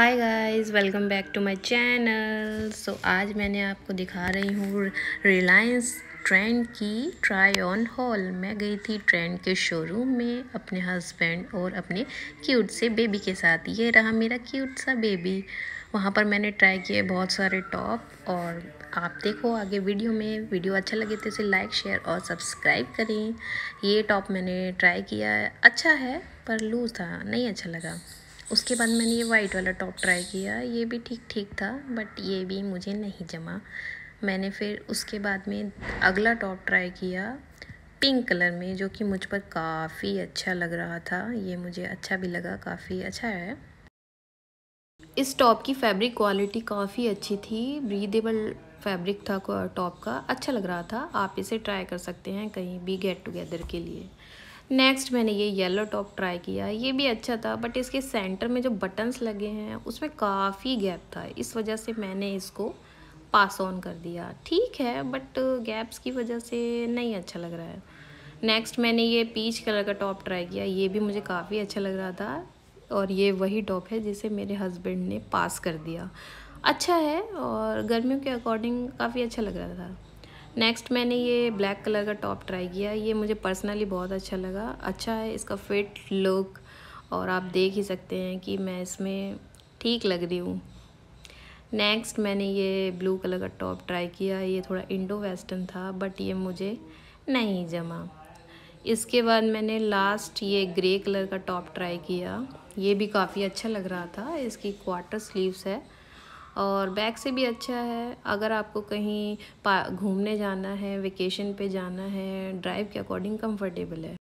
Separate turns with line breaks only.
hi guys welcome back to my channel so आज मैंने आपको दिखा रही हूँ रिलायंस ट्रेंड की ट्राई ऑन हॉल मैं गई थी ट्रेंड के शोरूम में अपने हस्बैंड और अपने क्यूट से बेबी के साथ ये रहा मेरा क्यूट सा बेबी वहाँ पर मैंने ट्राई किए बहुत सारे टॉप और आप देखो आगे वीडियो में वीडियो अच्छा लगे तो इसे लाइक शेयर और सब्सक्राइब करें ये टॉप मैंने ट्राई किया अच्छा है पर लूज था नहीं अच्छा लगा उसके बाद मैंने ये वाइट वाला टॉप ट्राई किया ये भी ठीक ठीक था बट ये भी मुझे नहीं जमा मैंने फिर उसके बाद में अगला टॉप ट्राई किया पिंक कलर में जो कि मुझ पर काफ़ी अच्छा लग रहा था ये मुझे अच्छा भी लगा काफ़ी अच्छा है इस टॉप की फैब्रिक क्वालिटी काफ़ी अच्छी थी ब्रीदेबल फैब्रिक था टॉप का अच्छा लग रहा था आप इसे ट्राई कर सकते हैं कहीं भी गेट टुगेदर के लिए नेक्स्ट मैंने ये येलो टॉप ट्राई किया ये भी अच्छा था बट इसके सेंटर में जो बटन्स लगे हैं उसमें काफ़ी गैप था इस वजह से मैंने इसको पास ऑन कर दिया ठीक है बट गैप्स की वजह से नहीं अच्छा लग रहा है नेक्स्ट मैंने ये पीच कलर का टॉप ट्राई किया ये भी मुझे काफ़ी अच्छा लग रहा था और ये वही टॉप है जिसे मेरे हस्बैंड ने पास कर दिया अच्छा है और गर्मियों के अकॉर्डिंग काफ़ी अच्छा लग रहा था नेक्स्ट मैंने ये ब्लैक कलर का टॉप ट्राई किया ये मुझे पर्सनली बहुत अच्छा लगा अच्छा है इसका फिट लुक और आप देख ही सकते हैं कि मैं इसमें ठीक लग रही हूँ नेक्स्ट मैंने ये ब्लू कलर का टॉप ट्राई किया ये थोड़ा इंडो वेस्टर्न था बट ये मुझे नहीं जमा इसके बाद मैंने लास्ट ये ग्रे कलर का टॉप ट्राई किया ये भी काफ़ी अच्छा लग रहा था इसकी क्वार्टर स्लीव्स है और बैग से भी अच्छा है अगर आपको कहीं घूमने जाना है वेकेशन पे जाना है ड्राइव के अकॉर्डिंग कंफर्टेबल है